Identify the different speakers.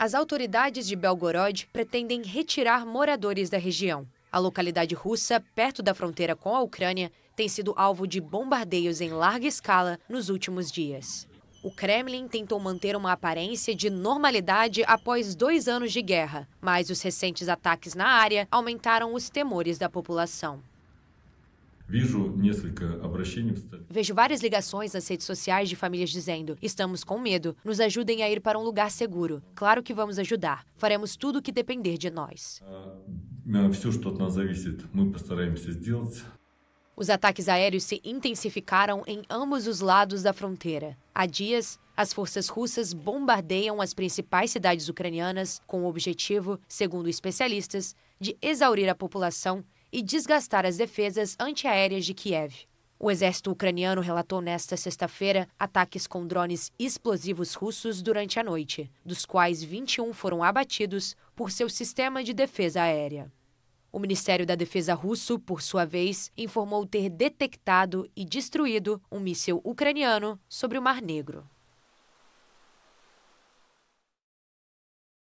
Speaker 1: as autoridades de Belgorod pretendem retirar moradores da região. A localidade russa, perto da fronteira com a Ucrânia, tem sido alvo de bombardeios em larga escala nos últimos dias. O Kremlin tentou manter uma aparência de normalidade após dois anos de guerra, mas os recentes ataques na área aumentaram os temores da população. Vejo várias ligações nas redes sociais de famílias dizendo: estamos com medo, nos ajudem a ir para um lugar seguro. Claro que vamos ajudar, faremos tudo o que depender de nós. Os ataques aéreos se intensificaram em ambos os lados da fronteira. Há dias, as forças russas bombardeiam as principais cidades ucranianas com o objetivo, segundo especialistas, de exaurir a população e desgastar as defesas antiaéreas de Kiev. O exército ucraniano relatou nesta sexta-feira ataques com drones explosivos russos durante a noite, dos quais 21 foram abatidos por seu sistema de defesa aérea. O Ministério da Defesa russo, por sua vez, informou ter detectado e destruído um míssil ucraniano sobre o Mar Negro.